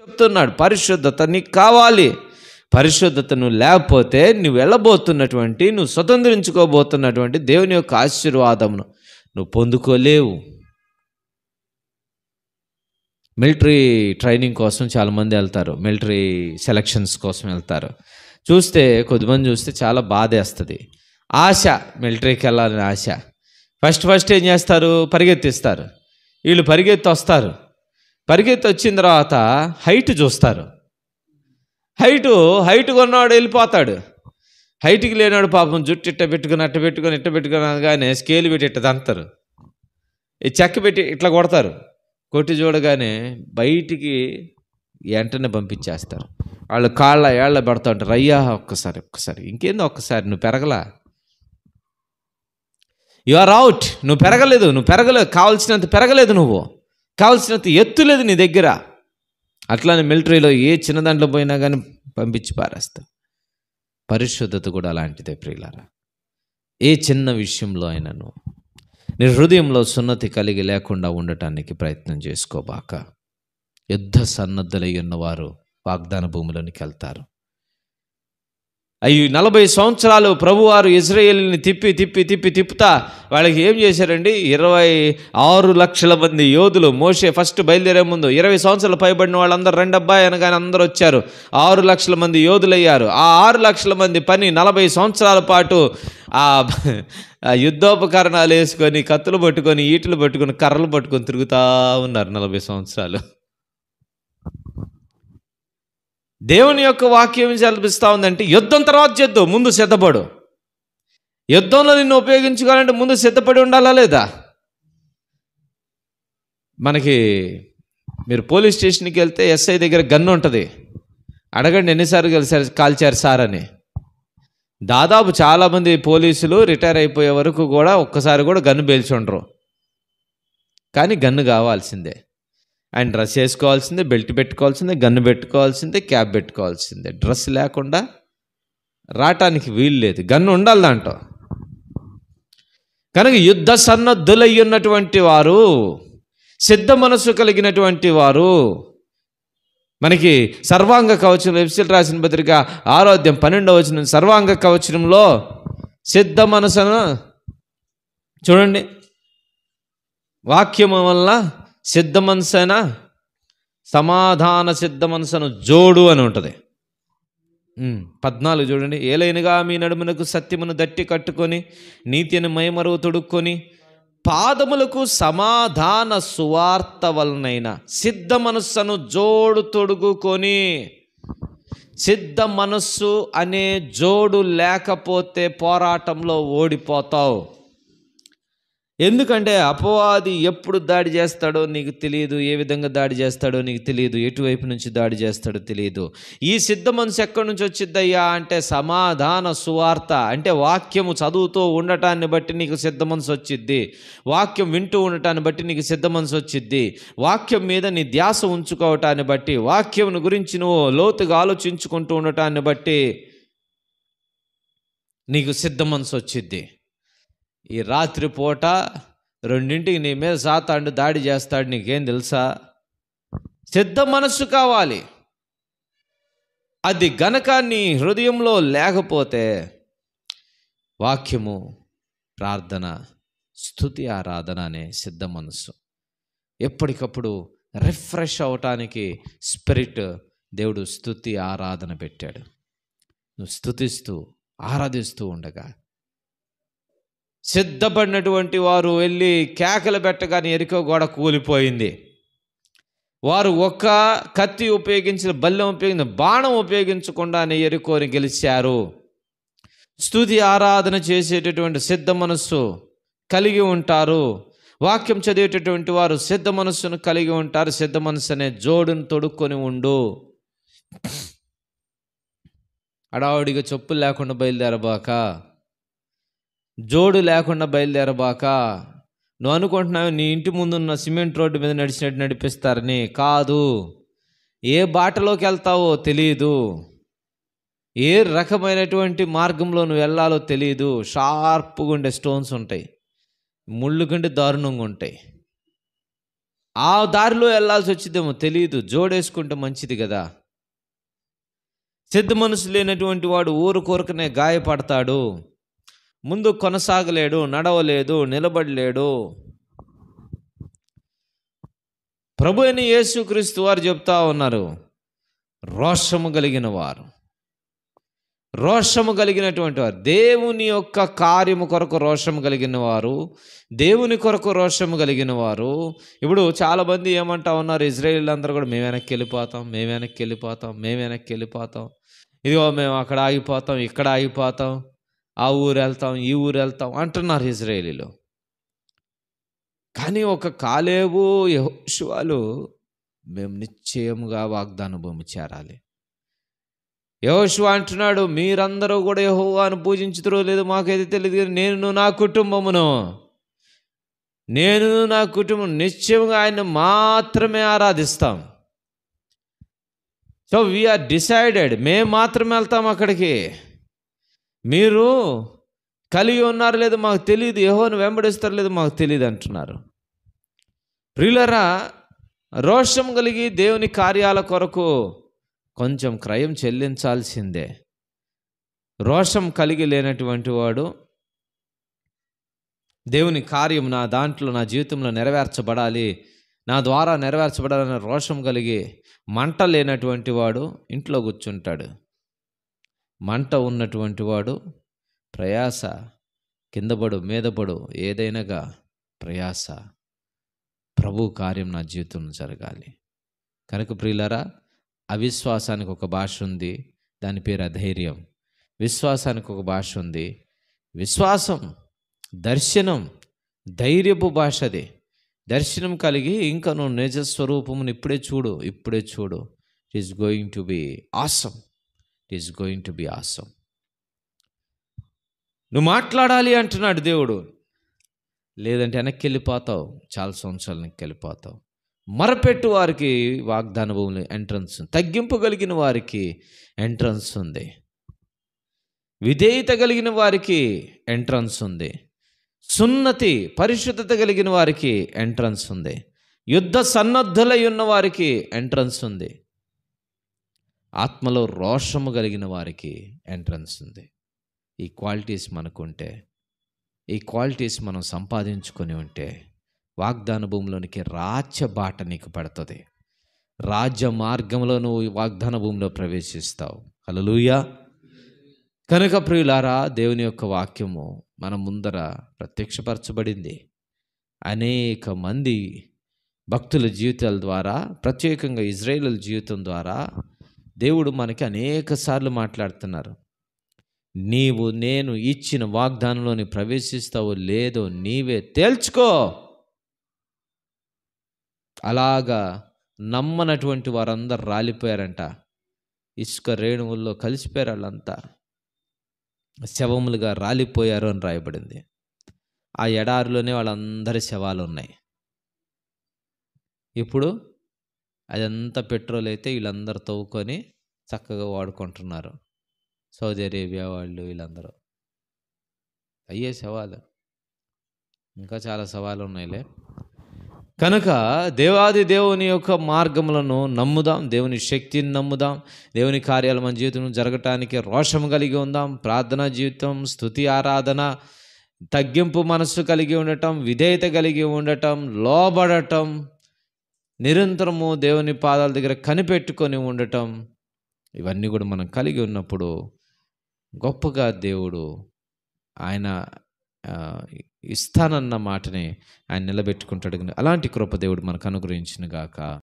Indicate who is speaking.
Speaker 1: చెప్తున్నాడు పరిశుద్ధత నీకు కావాలి పరిశుద్ధత నువ్వు లేకపోతే నువ్వు వెళ్ళబోతున్నటువంటి నువ్వు స్వతంత్రించుకోబోతున్నటువంటి దేవుని యొక్క ఆశీర్వాదమును నువ్వు పొందుకోలేవు మిలిటరీ ట్రైనింగ్ కోసం చాలామంది వెళ్తారు మిలిటరీ సెలక్షన్స్ కోసం వెళ్తారు చూస్తే కొద్దిమంది చూస్తే చాలా బాధేస్తుంది ఆశ మిలిటరీకి వెళ్ళాలని ఆశ ఫస్ట్ ఫస్ట్ ఏం చేస్తారు పరిగెత్తిస్తారు వీళ్ళు పరిగెత్తి వస్తారు పరిగెత్తి వచ్చిన తర్వాత హైట్ చూస్తారు హైటు హైట్ కొన్నవాడు వెళ్ళిపోతాడు హైట్కి లేనాడు పాపం జుట్టు ఇట్ట పెట్టుకుని అట్ట పెట్టుకుని ఇట్ట పెట్టుకుని అనగానే స్కేల్ పెట్టి ఇట్ట దంతారు ఈ చెక్క పెట్టి ఇట్లా కొడతారు కొట్టి చూడగానే బయటికి వెంటనే పంపించేస్తారు వాళ్ళు కాళ్ళ ఏళ్ళ పెడతా ఉంటారు అయ్యా ఒక్కసారి ఒక్కసారి ఇంకేందో ఒక్కసారి నువ్వు పెరగలా యు ఆర్ అవుట్ నువ్వు పెరగలేదు నువ్వు పెరగలేదు కావాల్సినంత పెరగలేదు నువ్వు కావలసినంత ఎత్తు లేదు నీ దగ్గర అట్లానే మిలిటరీలో ఏ చిన్న దాంట్లో పోయినా కానీ పంపించి పారేస్తా పరిశుద్ధత కూడా అలాంటిదే ప్రియులారా ఏ చిన్న విషయంలో అయినను నీ హృదయంలో సున్నతి కలిగి లేకుండా ఉండటానికి ప్రయత్నం చేసుకోబాక యుద్ధ సన్నద్ధులై ఉన్నవారు వాగ్దాన భూమిలోనికి వెళ్తారు అవి నలభై సంవత్సరాలు ప్రభువారు ఇజ్రాయేల్ని తిప్పి తిప్పి తిప్పి తిప్పుతా వాళ్ళకి ఏం చేశారండి ఇరవై ఆరు లక్షల మంది యోధులు మోసే ఫస్ట్ బయలుదేరే ముందు ఇరవై సంవత్సరాలు పైబడిన వాళ్ళందరూ రెండు అబ్బాయి అనగానే అందరూ వచ్చారు ఆరు లక్షల మంది యోధులయ్యారు ఆ ఆరు లక్షల మంది పని నలభై సంవత్సరాల పాటు ఆ యుద్ధోపకరణాలు వేసుకొని కత్తులు పట్టుకొని ఈటలు పట్టుకొని కర్రలు పట్టుకొని తిరుగుతూ ఉన్నారు నలభై సంవత్సరాలు దేవుని యొక్క వాక్యం జల్పిస్తూ ఉందంటే యుద్ధం తర్వాత చేద్దు ముందు సిద్ధపడు యుద్ధంలో నిన్ను ఉపయోగించుకోవాలంటే ముందు సిద్ధపడి ఉండాలా లేదా మనకి మీరు పోలీస్ స్టేషన్కి వెళ్తే ఎస్ఐ దగ్గర గన్ను ఉంటుంది అడగండి ఎన్నిసార్లు కలిసారు కాల్చారు సార్ అని దాదాపు చాలామంది పోలీసులు రిటైర్ అయిపోయే వరకు కూడా ఒక్కసారి కూడా గన్ను పేల్చుండ్రు కానీ గన్ను కావాల్సిందే ఆయన డ్రెస్ వేసుకోవాల్సిందే బెల్ట్ పెట్టుకోవాల్సిందే గన్ను పెట్టుకోవాల్సిందే క్యాప్ పెట్టుకోవాల్సిందే డ్రెస్ లేకుండా రావటానికి వీలు లేదు గన్ను ఉండాలి దాంట్లో కనుక యుద్ధ సన్నద్ధులై ఉన్నటువంటి వారు సిద్ధ మనసు కలిగినటువంటి వారు మనకి సర్వాంగ కవచం వెబ్సిల్ రాసిన పత్రిక ఆరోగ్యం పన్నెండవ వచ్చిన సర్వాంగ కవచంలో సిద్ధ మనసును చూడండి వాక్యము వల్ల సిద్ధ మనసైనా సమాధాన సిద్ధ మనసును జోడు అని ఉంటుంది పద్నాలుగు చూడండి ఏలైనగా మీ నడుమునకు సత్యమును దట్టి కట్టుకొని నీతిని మైమరువు తొడుక్కొని పాదములకు సమాధాన సువార్త వలనైన సిద్ధ మనస్సును జోడు తొడుగుకొని సిద్ధ మనస్సు అనే జోడు లేకపోతే పోరాటంలో ఓడిపోతావు ఎందుకంటే అపవాది ఎప్పుడు దాడి చేస్తాడో నీకు తెలియదు ఏ విధంగా దాడి చేస్తాడో నీకు తెలియదు ఎటువైపు నుంచి దాడి చేస్తాడో తెలియదు ఈ సిద్ధ మనసు ఎక్కడి నుంచి వచ్చిద్దయ్యా అంటే సమాధాన సువార్త అంటే వాక్యము చదువుతూ ఉండటాన్ని బట్టి నీకు సిద్ధ మనసు వచ్చిద్ది వాక్యం వింటూ ఉండటాన్ని బట్టి నీకు సిద్ధ మనసు వచ్చిద్ది వాక్యం మీద నీ ధ్యాస ఉంచుకోవటాన్ని బట్టి వాక్యం గురించి నువ్వు లోతుగా ఆలోచించుకుంటూ ఉండటాన్ని బట్టి నీకు సిద్ధ మనసు వచ్చిద్ది ఈ రాత్రి పూట రెండింటికి నీ మీద సాతాండు దాడి చేస్తాడు నీకేం తెలుసా సిద్ధ మనస్సు కావాలి అది గనక నీ హృదయంలో లేకపోతే వాక్యము ప్రార్థన స్థుతి ఆరాధన అనే సిద్ధ మనస్సు ఎప్పటికప్పుడు రిఫ్రెష్ అవటానికి స్పిరిట్ దేవుడు స్థుతి ఆరాధన పెట్టాడు నువ్వు స్థుతిస్తూ ఆరాధిస్తూ ఉండగా సిద్ధపడినటువంటి వారు వెళ్ళి కేకలు పెట్టగానే ఎరిక గోడ కూలిపోయింది వారు ఒక్క కత్తి ఉపయోగించిన బల్లెం ఉపయోగించిన బాణం ఉపయోగించకుండానే ఎరుకోని గెలిచారు స్థుతి ఆరాధన చేసేటటువంటి సిద్ధ మనస్సు కలిగి ఉంటారు వాక్యం చదివేటటువంటి వారు సిద్ధ మనస్సును కలిగి ఉంటారు సిద్ధ మనస్సు అనే జోడును తొడుక్కొని ఉండు అడావుడిగా చెప్పులు లేకుండా బయలుదేరబాక జోడు లేకుండా బయలుదేరబాక నువ్వు అనుకుంటున్నావు నీ ఇంటి ముందున్న సిమెంట్ రోడ్డు మీద నడిచినట్టు నడిపిస్తారని కాదు ఏ బాటలోకి వెళ్తావో తెలియదు ఏ రకమైనటువంటి మార్గంలో నువ్వు వెళ్ళాలో తెలియదు షార్ప్గా ఉండే స్టోన్స్ ఉంటాయి ముళ్ళు కంటే దారుణంగా ఉంటాయి ఆ దారిలో వెళ్ళాల్సి వచ్చిందేమో తెలియదు జోడేసుకుంటే మంచిది కదా సిద్ధ మనసు లేనటువంటి వాడు ఊరు కోరుకునే గాయపడతాడు ముందు కొనసాగలేడు నడవలేడు నిలబడలేడు ప్రభు అని యేసుక్రీస్తు వారు చెప్తా ఉన్నారు రోషము కలిగిన వారు రోషము కలిగినటువంటి వారు దేవుని యొక్క కార్యము కొరకు రోషము కలిగిన వారు దేవుని కొరకు రోషము కలిగిన వారు ఇప్పుడు చాలామంది ఏమంటా ఉన్నారు ఇజ్రాయిల్ అందరూ కూడా మేము వెనక్కి వెళ్ళిపోతాం మేము వెనక్కి వెళ్ళిపోతాం మేము వెనక్కి వెళ్ళిపోతాం ఇదిగో మేము అక్కడ ఆగిపోతాం ఇక్కడ ఆగిపోతాం ఆ ఊరు వెళ్తాం ఈ ఊరు వెళ్తాం అంటున్నారు ఇజ్రాయేలీలో కానీ ఒక కాలేవు యహోషువాలు మేము నిశ్చయముగా వాగ్దాన భూమి చేరాలి యహోశువా అంటున్నాడు మీరందరూ కూడా అని పూజించుతురో లేదో మాకైతే తెలియదు కానీ నేను నా కుటుంబమును నేను నా కుటుంబం నిశ్చయంగా ఆయన మాత్రమే ఆరాధిస్తాం సో వీఆర్ డిసైడెడ్ మేము మాత్రమే వెళ్తాం అక్కడికి మీరు కలిగి ఉన్నారు లేదు మాకు తెలియదు యహోను వెంబడిస్తారు లేదు మాకు తెలియదు అంటున్నారు ప్రియులరా రోషం కలిగి దేవుని కార్యాల కొరకు కొంచెం క్రయం చెల్లించాల్సిందే రోషం కలిగి లేనటువంటి వాడు దేవుని కార్యం నా దాంట్లో నా జీవితంలో నెరవేర్చబడాలి నా ద్వారా నెరవేర్చబడాలనే రోషం కలిగి మంట లేనటువంటి వాడు ఇంట్లో కూర్చుంటాడు మంట ఉన్నటువంటి వాడు ప్రయాస కిందపడు మీదపడు ఏదైనాగా ప్రయాస ప్రభు కార్యం నా జీవితంలో జరగాలి కనుక ప్రియులరా అవిశ్వాసానికి ఒక భాష ఉంది దాని పేరు అధైర్యం విశ్వాసానికి ఒక భాష ఉంది విశ్వాసం దర్శనం ధైర్యపు భాష అది దర్శనం కలిగి ఇంకా నువ్వు నిజస్వరూపమును ఇప్పుడే చూడు ఇప్పుడే చూడు it is going to be awesome it is going to be awesome నువ్వు మాట్లాడాలి అంటున్నాడు దేవుడు లేదంటే వెనక్కి వెళ్ళిపోతావు చాలా సంవత్సరాలు వెనక్కి వెళ్ళిపోతావు మరపెట్టు వారికి వాగ్దాన భూములు ఎంట్రన్స్ తగ్గింపు కలిగిన వారికి ఎంట్రన్స్ ఉంది విధేయత కలిగిన వారికి ఎంట్రన్స్ ఉంది సున్నతి పరిశుద్ధత కలిగిన వారికి ఎంట్రన్స్ ఉంది యుద్ధ సన్నద్ధులై ఉన్న వారికి ఎంట్రన్స్ ఉంది ఆత్మలో రోషము కలిగిన వారికి ఎంట్రన్స్ ఉంది ఈ క్వాలిటీస్ మనకుంటే ఈ క్వాలిటీస్ మనం సంపాదించుకొని ఉంటే వాగ్దాన భూమిలోనికి రాజ్య బాట నీకు పడుతుంది రాజ్య మార్గంలో నువ్వు వాగ్దాన భూమిలో ప్రవేశిస్తావు హలలుయా కనుక ప్రియులారా దేవుని యొక్క వాక్యము మన ముందర ప్రత్యక్షపరచబడింది అనేక మంది భక్తుల జీవితాల ద్వారా ప్రత్యేకంగా ఇజ్రాయేల్ జీవితం ద్వారా దేవుడు మనకి అనేక సార్లు మాట్లాడుతున్నారు నీవు నేను ఇచ్చిన వాగ్దానంలోని ప్రవేశిస్తావో లేదో నీవే తేల్చుకో అలాగా నమ్మనటువంటి వారందరు రాలిపోయారంట ఇసుక రేణువుల్లో కలిసిపోయారు వాళ్ళంతా శవములుగా రాలిపోయారు అని రాయబడింది ఆ ఎడారిలోనే వాళ్ళందరి శవాలు ఉన్నాయి ఇప్పుడు అదంతా పెట్రోల్ అయితే వీళ్ళందరూ తవ్వుకొని చక్కగా వాడుకుంటున్నారు సౌదీ అరేబియా వాళ్ళు వీళ్ళందరూ అయ్యే సవాలు ఇంకా చాలా సవాలు ఉన్నాయిలే కనుక దేవాది దేవుని యొక్క మార్గములను నమ్ముదాం దేవుని శక్తిని నమ్ముదాం దేవుని కార్యాలు మన జీవితంలో జరగటానికి రోషం కలిగి ఉందాం ప్రార్థన జీవితం స్థుతి ఆరాధన తగ్గింపు మనస్సు కలిగి ఉండటం విధేయత కలిగి ఉండటం లోబడటం నిరంతరము దేవుని పాదాల దగ్గర కనిపెట్టుకొని ఉండటం ఇవన్నీ కూడా మనం కలిగి ఉన్నప్పుడు గొప్పగా దేవుడు ఆయన ఇస్తానన్న మాటని ఆయన నిలబెట్టుకుంటాడు అలాంటి కృప దేవుడు మనకు అనుగ్రహించిన గాక